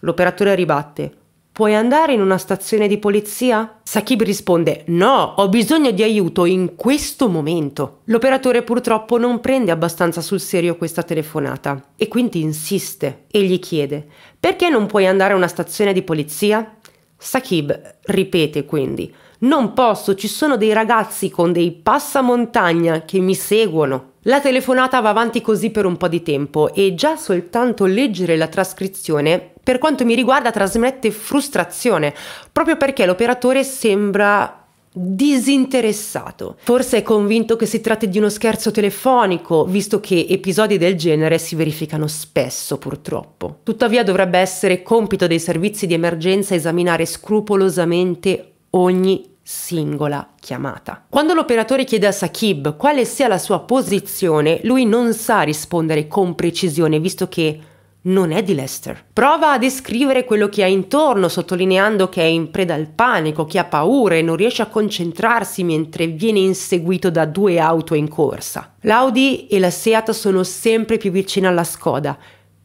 L'operatore ribatte Puoi andare in una stazione di polizia? Sakib risponde: No, ho bisogno di aiuto in questo momento. L'operatore purtroppo non prende abbastanza sul serio questa telefonata e quindi insiste e gli chiede: Perché non puoi andare a una stazione di polizia? Sakib ripete quindi: Non posso, ci sono dei ragazzi con dei passamontagna che mi seguono. La telefonata va avanti così per un po' di tempo e già soltanto leggere la trascrizione per quanto mi riguarda trasmette frustrazione, proprio perché l'operatore sembra disinteressato. Forse è convinto che si tratti di uno scherzo telefonico, visto che episodi del genere si verificano spesso purtroppo. Tuttavia dovrebbe essere compito dei servizi di emergenza esaminare scrupolosamente ogni singola chiamata. Quando l'operatore chiede a Sakib quale sia la sua posizione, lui non sa rispondere con precisione, visto che non è di Lester. Prova a descrivere quello che ha intorno, sottolineando che è in preda al panico, che ha paura e non riesce a concentrarsi mentre viene inseguito da due auto in corsa. L'Audi e la Seat sono sempre più vicine alla Skoda,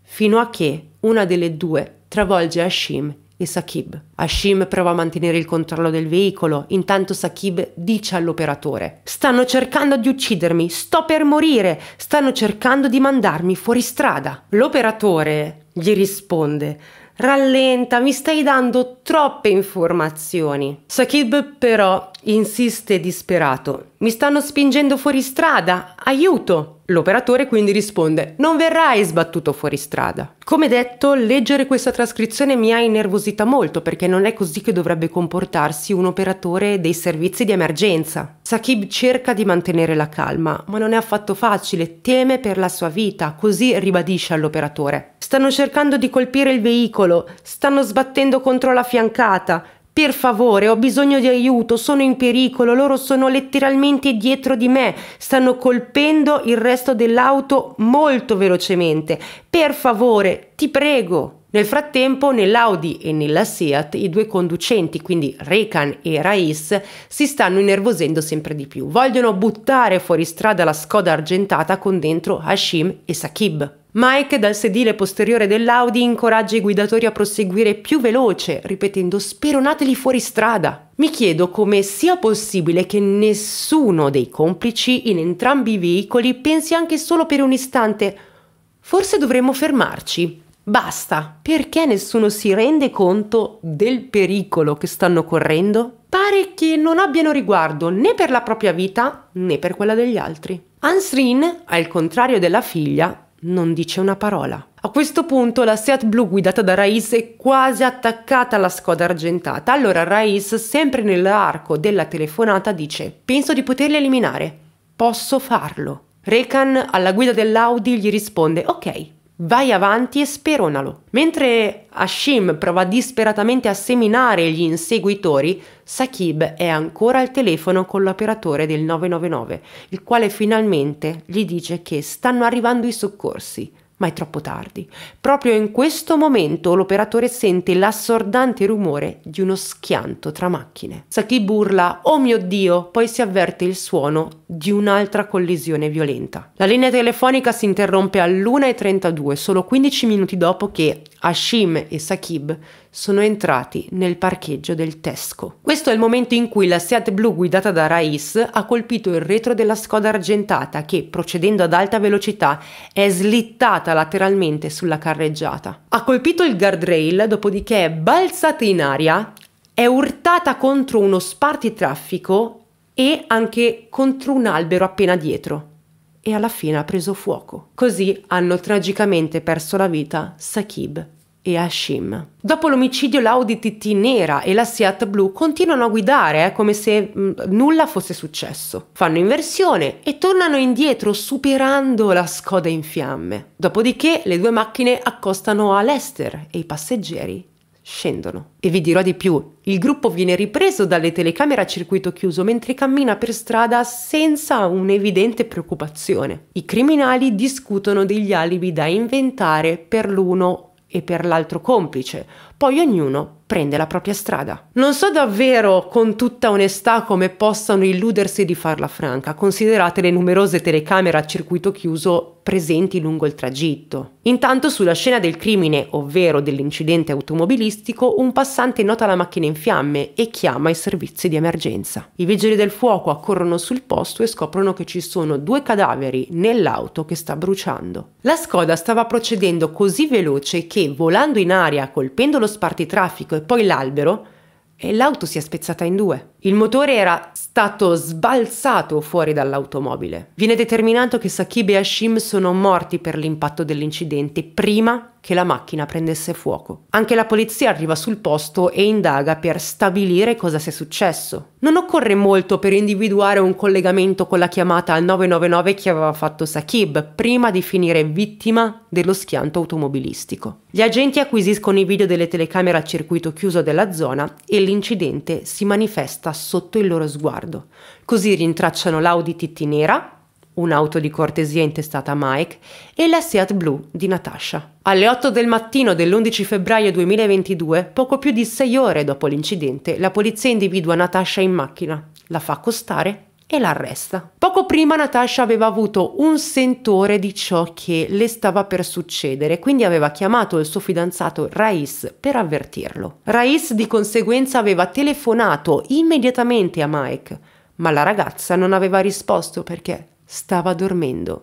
fino a che una delle due travolge Hashim e Sakib. Hashim prova a mantenere il controllo del veicolo, intanto Sakib dice all'operatore «Stanno cercando di uccidermi, sto per morire, stanno cercando di mandarmi fuori strada». L'operatore gli risponde Rallenta, mi stai dando troppe informazioni. Sakib però Insiste disperato. Mi stanno spingendo fuori strada. Aiuto! L'operatore quindi risponde: Non verrai sbattuto fuori strada. Come detto, leggere questa trascrizione mi ha innervosita molto perché non è così che dovrebbe comportarsi un operatore dei servizi di emergenza. Sakib cerca di mantenere la calma, ma non è affatto facile, teme per la sua vita, così ribadisce all'operatore. Stanno cercando di colpire il veicolo, stanno sbattendo contro la fiancata. Per favore, ho bisogno di aiuto, sono in pericolo, loro sono letteralmente dietro di me, stanno colpendo il resto dell'auto molto velocemente. Per favore, ti prego. Nel frattempo nell'Audi e nella Seat i due conducenti, quindi Rekan e Rais, si stanno innervosendo sempre di più. Vogliono buttare fuori strada la scoda argentata con dentro Hashim e Sakib. Mike dal sedile posteriore dell'Audi incoraggia i guidatori a proseguire più veloce, ripetendo speronateli fuori strada. Mi chiedo come sia possibile che nessuno dei complici in entrambi i veicoli pensi anche solo per un istante. Forse dovremmo fermarci. Basta, perché nessuno si rende conto del pericolo che stanno correndo? Pare che non abbiano riguardo né per la propria vita né per quella degli altri. Ansrin, al contrario della figlia, non dice una parola. A questo punto la Seat blu guidata da Raiz è quasi attaccata alla scoda argentata. Allora Raiz, sempre nell'arco della telefonata, dice «Penso di poterli eliminare. Posso farlo». Rekan, alla guida dell'Audi, gli risponde «Ok, Vai avanti e speronalo. Mentre Hashim prova disperatamente a seminare gli inseguitori, Sakib è ancora al telefono con l'operatore del 999, il quale finalmente gli dice che stanno arrivando i soccorsi ma è troppo tardi. Proprio in questo momento l'operatore sente l'assordante rumore di uno schianto tra macchine. Sakib urla Oh mio Dio! Poi si avverte il suono di un'altra collisione violenta. La linea telefonica si interrompe all'1.32, solo 15 minuti dopo che Hashim e Sakib sono entrati nel parcheggio del Tesco. Questo è il momento in cui la Seat blu guidata da Rais ha colpito il retro della Skoda argentata che, procedendo ad alta velocità, è slittata lateralmente sulla carreggiata. Ha colpito il guardrail, dopodiché è balzata in aria, è urtata contro uno spartitraffico e anche contro un albero appena dietro e alla fine ha preso fuoco. Così hanno tragicamente perso la vita Sakib e Hashim. Dopo l'omicidio l'Audi TT nera e la Seat blu continuano a guidare eh, come se mh, mm, nulla fosse successo. Fanno inversione e tornano indietro superando la scoda in fiamme. Dopodiché le due macchine accostano a Lester e i passeggeri scendono. E vi dirò di più, il gruppo viene ripreso dalle telecamere a circuito chiuso mentre cammina per strada senza un'evidente preoccupazione. I criminali discutono degli alibi da inventare per l'uno e per l'altro complice poi ognuno prende la propria strada. Non so davvero con tutta onestà come possano illudersi di farla franca, considerate le numerose telecamere a circuito chiuso presenti lungo il tragitto. Intanto sulla scena del crimine, ovvero dell'incidente automobilistico, un passante nota la macchina in fiamme e chiama i servizi di emergenza. I vigili del fuoco accorrono sul posto e scoprono che ci sono due cadaveri nell'auto che sta bruciando. La Skoda stava procedendo così veloce che, volando in aria colpendo lo lo spartitraffico e poi l'albero e l'auto si è spezzata in due. Il motore era stato sbalzato fuori dall'automobile. Viene determinato che Sakib e Hashim sono morti per l'impatto dell'incidente prima che la macchina prendesse fuoco. Anche la polizia arriva sul posto e indaga per stabilire cosa sia successo. Non occorre molto per individuare un collegamento con la chiamata al 999 che aveva fatto Sakib prima di finire vittima dello schianto automobilistico. Gli agenti acquisiscono i video delle telecamere a circuito chiuso della zona e l'incidente si manifesta sotto il loro sguardo. Così rintracciano l'Audi TT nera un'auto di cortesia intestata a Mike, e la Seat Blue di Natasha. Alle 8 del mattino dell'11 febbraio 2022, poco più di 6 ore dopo l'incidente, la polizia individua Natasha in macchina, la fa accostare e l'arresta. Poco prima Natasha aveva avuto un sentore di ciò che le stava per succedere, quindi aveva chiamato il suo fidanzato Raiz per avvertirlo. Raiz di conseguenza aveva telefonato immediatamente a Mike, ma la ragazza non aveva risposto perché stava dormendo.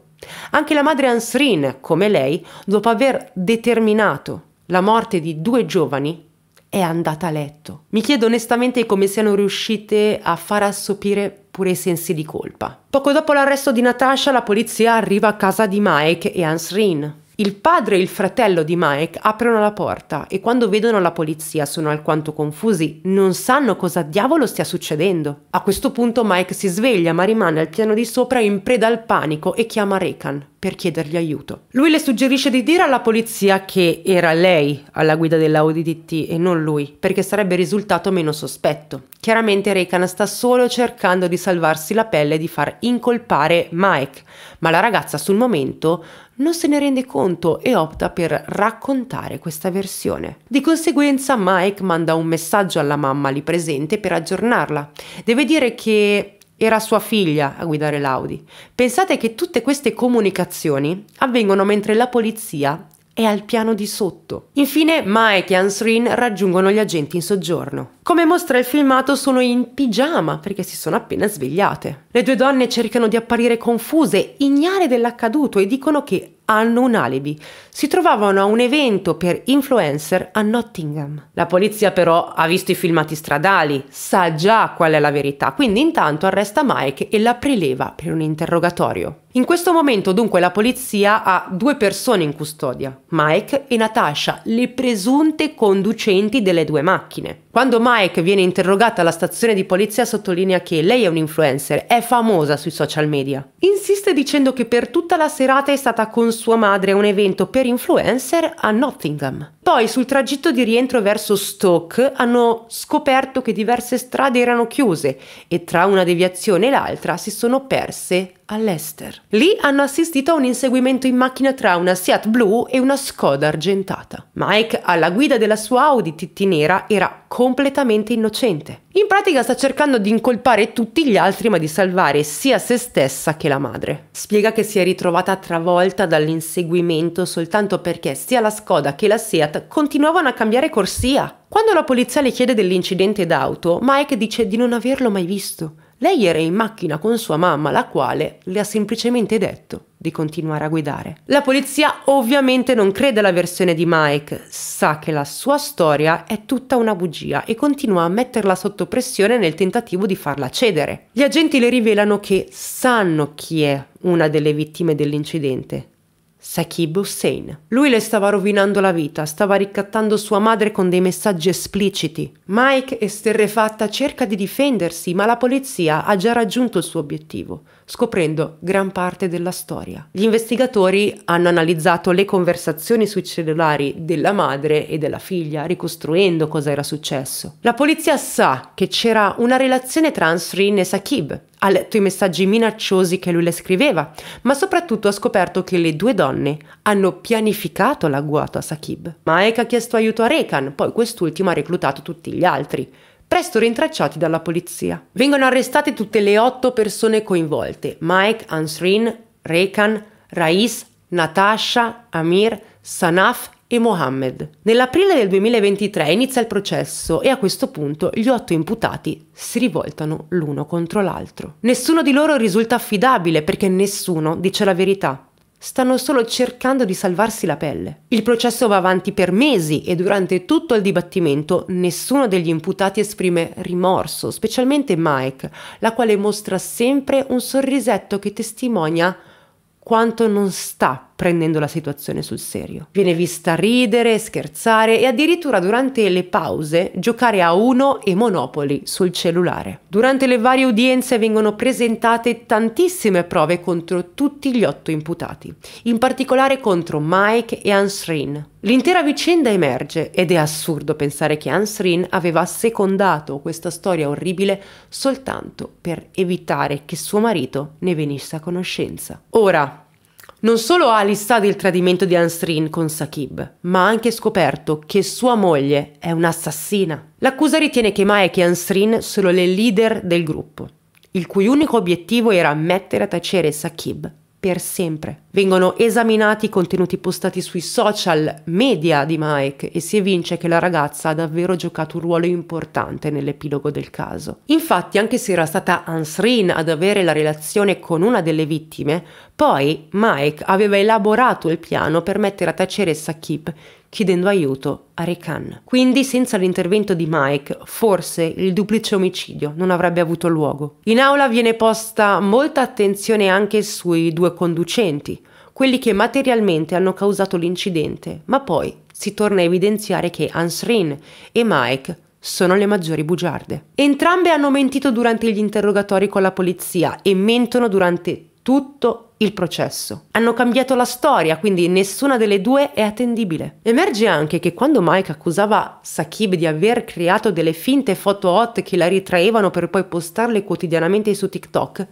Anche la madre Ansrin, come lei, dopo aver determinato la morte di due giovani, è andata a letto. Mi chiedo onestamente come siano riuscite a far assopire pure i sensi di colpa. Poco dopo l'arresto di Natasha, la polizia arriva a casa di Mike e Ansrin. Il padre e il fratello di Mike aprono la porta e quando vedono la polizia sono alquanto confusi, non sanno cosa diavolo stia succedendo. A questo punto Mike si sveglia ma rimane al piano di sopra in preda al panico e chiama Rekan per chiedergli aiuto. Lui le suggerisce di dire alla polizia che era lei alla guida dell'Audi DT e non lui, perché sarebbe risultato meno sospetto. Chiaramente Rekan sta solo cercando di salvarsi la pelle e di far incolpare Mike ma la ragazza sul momento non se ne rende conto e opta per raccontare questa versione. Di conseguenza Mike manda un messaggio alla mamma lì presente per aggiornarla. Deve dire che era sua figlia a guidare l'Audi. Pensate che tutte queste comunicazioni avvengono mentre la polizia è al piano di sotto. Infine, Mike e Ansrin raggiungono gli agenti in soggiorno. Come mostra il filmato, sono in pigiama perché si sono appena svegliate. Le due donne cercano di apparire confuse, ignare dell'accaduto e dicono che hanno un alibi. Si trovavano a un evento per influencer a Nottingham. La polizia però ha visto i filmati stradali, sa già qual è la verità, quindi intanto arresta Mike e la preleva per un interrogatorio. In questo momento dunque la polizia ha due persone in custodia, Mike e Natasha, le presunte conducenti delle due macchine. Quando Mike viene interrogata alla stazione di polizia sottolinea che lei è un influencer, è famosa sui social media. Insiste dicendo che per tutta la serata è stata con sua madre a un evento per influencer a Nottingham. Poi sul tragitto di rientro verso Stoke hanno scoperto che diverse strade erano chiuse e tra una deviazione e l'altra si sono perse all'Ester. Lì hanno assistito a un inseguimento in macchina tra una Seat blu e una Skoda argentata. Mike, alla guida della sua Audi TT nera, era completamente innocente. In pratica sta cercando di incolpare tutti gli altri ma di salvare sia se stessa che la madre. Spiega che si è ritrovata travolta dall'inseguimento soltanto perché sia la Skoda che la Seat continuavano a cambiare corsia. Quando la polizia le chiede dell'incidente d'auto, Mike dice di non averlo mai visto lei era in macchina con sua mamma, la quale le ha semplicemente detto di continuare a guidare. La polizia ovviamente non crede alla versione di Mike, sa che la sua storia è tutta una bugia e continua a metterla sotto pressione nel tentativo di farla cedere. Gli agenti le rivelano che sanno chi è una delle vittime dell'incidente, Sakib Hussein. Lui le stava rovinando la vita, stava ricattando sua madre con dei messaggi espliciti. Mike, esterrefatta, cerca di difendersi, ma la polizia ha già raggiunto il suo obiettivo, scoprendo gran parte della storia. Gli investigatori hanno analizzato le conversazioni sui cellulari della madre e della figlia, ricostruendo cosa era successo. La polizia sa che c'era una relazione tra Ansrin e Sakib, ha letto i messaggi minacciosi che lui le scriveva, ma soprattutto ha scoperto che le due donne hanno pianificato l'agguato a Sakib. Maek ha chiesto aiuto a Rekan, poi quest'ultimo ha reclutato tutti gli altri presto rintracciati dalla polizia. Vengono arrestate tutte le otto persone coinvolte: Mike, Ansrin, Rekan, Rais, Natasha, Amir, Sanaf e Mohammed. Nell'aprile del 2023 inizia il processo e a questo punto gli otto imputati si rivoltano l'uno contro l'altro. Nessuno di loro risulta affidabile perché nessuno dice la verità stanno solo cercando di salvarsi la pelle. Il processo va avanti per mesi e durante tutto il dibattimento nessuno degli imputati esprime rimorso, specialmente Mike, la quale mostra sempre un sorrisetto che testimonia quanto non sta prendendo la situazione sul serio. Viene vista ridere, scherzare e addirittura durante le pause giocare a Uno e Monopoli sul cellulare. Durante le varie udienze vengono presentate tantissime prove contro tutti gli otto imputati, in particolare contro Mike e Ansrin. L'intera vicenda emerge ed è assurdo pensare che Ansrin aveva secondato questa storia orribile soltanto per evitare che suo marito ne venisse a conoscenza. Ora, non solo ha listato il tradimento di Anstrin con Sakib, ma ha anche scoperto che sua moglie è un'assassina. L'accusa ritiene che Maek e Anstrin sono le leader del gruppo, il cui unico obiettivo era mettere a tacere Sakib per sempre. Vengono esaminati i contenuti postati sui social media di Mike e si evince che la ragazza ha davvero giocato un ruolo importante nell'epilogo del caso. Infatti, anche se era stata Ansrin ad avere la relazione con una delle vittime, poi Mike aveva elaborato il piano per mettere a tacere Sakib chiedendo aiuto a Rekan. Quindi senza l'intervento di Mike forse il duplice omicidio non avrebbe avuto luogo. In aula viene posta molta attenzione anche sui due conducenti, quelli che materialmente hanno causato l'incidente, ma poi si torna a evidenziare che Ansrin e Mike sono le maggiori bugiarde. Entrambe hanno mentito durante gli interrogatori con la polizia e mentono durante tutto il processo. Hanno cambiato la storia, quindi nessuna delle due è attendibile. Emerge anche che quando Mike accusava Sakib di aver creato delle finte foto hot che la ritraevano per poi postarle quotidianamente su TikTok,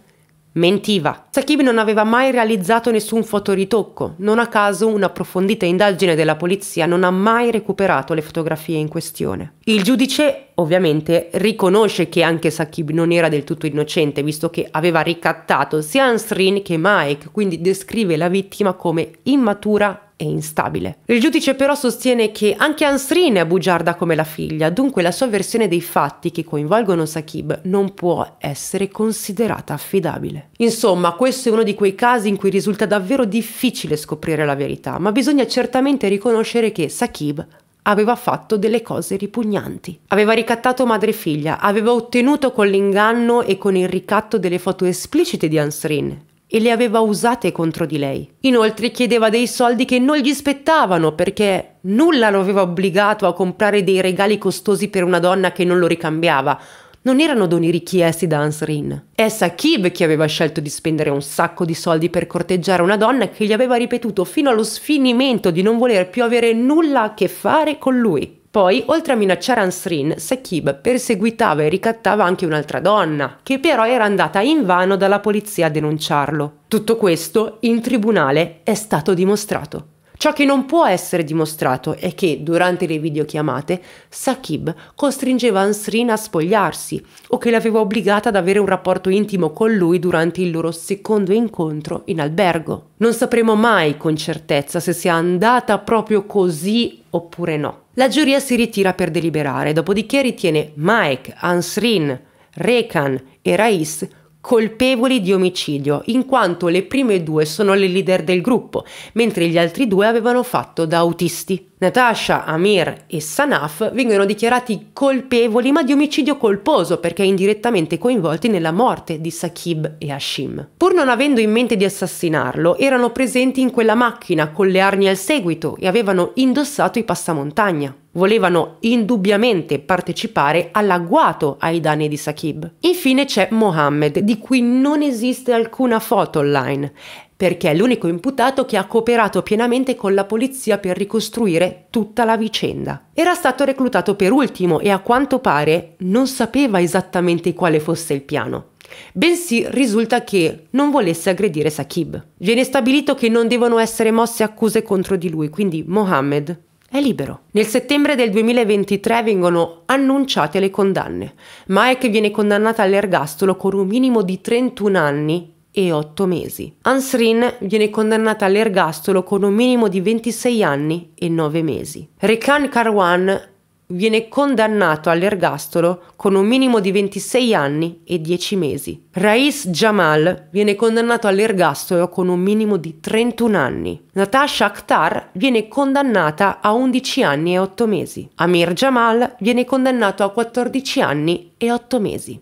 Mentiva. Sakib non aveva mai realizzato nessun fotoritocco, non a caso un'approfondita indagine della polizia non ha mai recuperato le fotografie in questione. Il giudice ovviamente riconosce che anche Sakib non era del tutto innocente, visto che aveva ricattato sia Ansrin che Mike, quindi descrive la vittima come immatura e instabile. Il giudice però sostiene che anche Ansrin è bugiarda come la figlia, dunque la sua versione dei fatti che coinvolgono Sakib non può essere considerata affidabile. Insomma, questo è uno di quei casi in cui risulta davvero difficile scoprire la verità, ma bisogna certamente riconoscere che Sakib aveva fatto delle cose ripugnanti. Aveva ricattato madre e figlia, aveva ottenuto con l'inganno e con il ricatto delle foto esplicite di Ansrin e le aveva usate contro di lei. Inoltre chiedeva dei soldi che non gli spettavano perché nulla lo aveva obbligato a comprare dei regali costosi per una donna che non lo ricambiava, non erano doni richiesti da Ansrin. È Sakib che aveva scelto di spendere un sacco di soldi per corteggiare una donna che gli aveva ripetuto fino allo sfinimento di non voler più avere nulla a che fare con lui. Poi, oltre a minacciare Ansrin, Sakib perseguitava e ricattava anche un'altra donna, che però era andata invano dalla polizia a denunciarlo. Tutto questo in tribunale è stato dimostrato. Ciò che non può essere dimostrato è che, durante le videochiamate, Sakib costringeva Ansrin a spogliarsi o che l'aveva obbligata ad avere un rapporto intimo con lui durante il loro secondo incontro in albergo. Non sapremo mai con certezza se sia andata proprio così oppure no. La giuria si ritira per deliberare, dopodiché ritiene Mike, Ansrin, Rekan e Rais colpevoli di omicidio, in quanto le prime due sono le leader del gruppo, mentre gli altri due avevano fatto da autisti. Natasha, Amir e Sanaf vengono dichiarati colpevoli ma di omicidio colposo perché indirettamente coinvolti nella morte di Sakib e Hashim. Pur non avendo in mente di assassinarlo, erano presenti in quella macchina con le armi al seguito e avevano indossato i passamontagna volevano indubbiamente partecipare all'agguato ai danni di Saqib. Infine c'è Mohammed, di cui non esiste alcuna foto online, perché è l'unico imputato che ha cooperato pienamente con la polizia per ricostruire tutta la vicenda. Era stato reclutato per ultimo e a quanto pare non sapeva esattamente quale fosse il piano bensì risulta che non volesse aggredire Saqib. Viene stabilito che non devono essere mosse accuse contro di lui, quindi Mohammed è libero. Nel settembre del 2023 vengono annunciate le condanne. Mike viene condannata all'ergastolo con un minimo di 31 anni e 8 mesi. Ansrin viene condannata all'ergastolo con un minimo di 26 anni e 9 mesi. Rekan Karwan viene condannato all'ergastolo con un minimo di 26 anni e 10 mesi. Raiz Jamal viene condannato all'ergastolo con un minimo di 31 anni. Natasha Akhtar viene condannata a 11 anni e 8 mesi. Amir Jamal viene condannato a 14 anni e 8 mesi.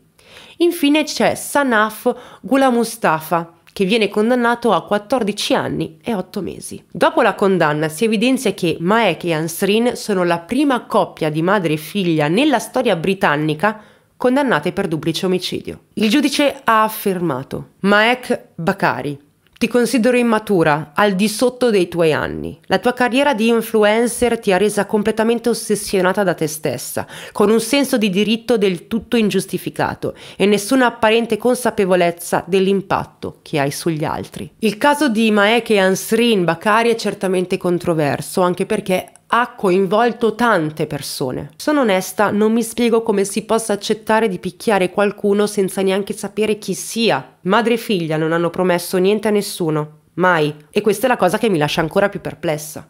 Infine c'è Sanaf Gula Mustafa, che viene condannato a 14 anni e 8 mesi. Dopo la condanna si evidenzia che Maek e Ansrin sono la prima coppia di madre e figlia nella storia britannica condannate per duplice omicidio. Il giudice ha affermato Maek Bakari ti considero immatura, al di sotto dei tuoi anni. La tua carriera di influencer ti ha resa completamente ossessionata da te stessa, con un senso di diritto del tutto ingiustificato e nessuna apparente consapevolezza dell'impatto che hai sugli altri. Il caso di Maek e Ansrin Bakari è certamente controverso, anche perché ha coinvolto tante persone. Sono onesta, non mi spiego come si possa accettare di picchiare qualcuno senza neanche sapere chi sia. Madre e figlia non hanno promesso niente a nessuno, mai. E questa è la cosa che mi lascia ancora più perplessa.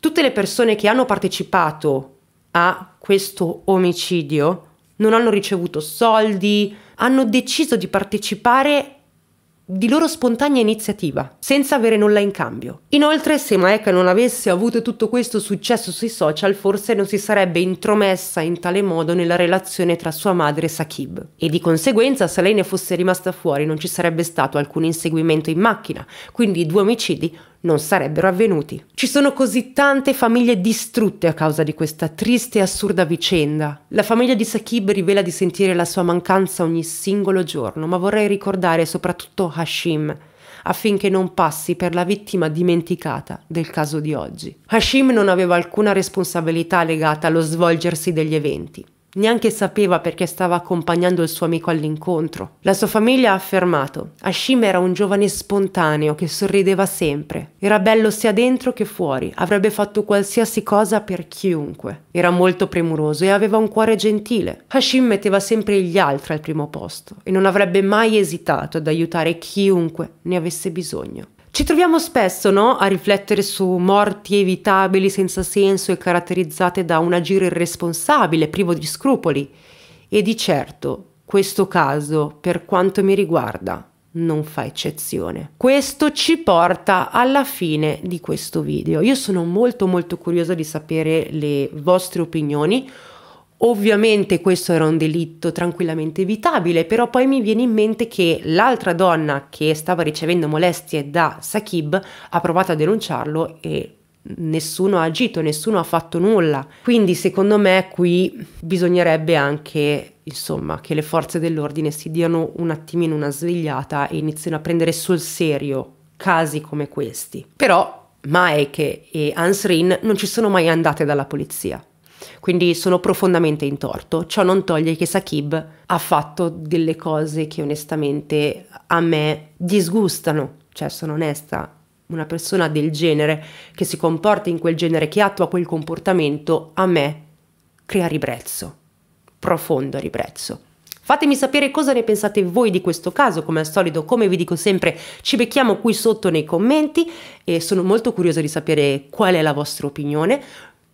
Tutte le persone che hanno partecipato a questo omicidio non hanno ricevuto soldi, hanno deciso di partecipare di loro spontanea iniziativa, senza avere nulla in cambio. Inoltre, se Maeka non avesse avuto tutto questo successo sui social, forse non si sarebbe intromessa in tale modo nella relazione tra sua madre e Sakib. E di conseguenza, se lei ne fosse rimasta fuori, non ci sarebbe stato alcun inseguimento in macchina, quindi i due omicidi non sarebbero avvenuti. Ci sono così tante famiglie distrutte a causa di questa triste e assurda vicenda. La famiglia di Sakib rivela di sentire la sua mancanza ogni singolo giorno, ma vorrei ricordare soprattutto Hashim, affinché non passi per la vittima dimenticata del caso di oggi. Hashim non aveva alcuna responsabilità legata allo svolgersi degli eventi. Neanche sapeva perché stava accompagnando il suo amico all'incontro. La sua famiglia ha affermato: Hashim era un giovane spontaneo che sorrideva sempre. Era bello sia dentro che fuori, avrebbe fatto qualsiasi cosa per chiunque. Era molto premuroso e aveva un cuore gentile. Hashim metteva sempre gli altri al primo posto e non avrebbe mai esitato ad aiutare chiunque ne avesse bisogno. Ci troviamo spesso no, a riflettere su morti evitabili senza senso e caratterizzate da un agire irresponsabile, privo di scrupoli. E di certo, questo caso, per quanto mi riguarda, non fa eccezione. Questo ci porta alla fine di questo video. Io sono molto molto curiosa di sapere le vostre opinioni Ovviamente questo era un delitto tranquillamente evitabile, però poi mi viene in mente che l'altra donna che stava ricevendo molestie da Sakib ha provato a denunciarlo e nessuno ha agito, nessuno ha fatto nulla. Quindi secondo me qui bisognerebbe anche, insomma, che le forze dell'ordine si diano un attimino una svegliata e iniziano a prendere sul serio casi come questi. Però Mike e Ansrin non ci sono mai andate dalla polizia quindi sono profondamente in torto. Ciò non toglie che Sakib ha fatto delle cose che onestamente a me disgustano, cioè sono onesta, una persona del genere che si comporta in quel genere, che attua quel comportamento, a me crea ribrezzo, profondo ribrezzo. Fatemi sapere cosa ne pensate voi di questo caso, come al solito, come vi dico sempre, ci becchiamo qui sotto nei commenti e sono molto curiosa di sapere qual è la vostra opinione.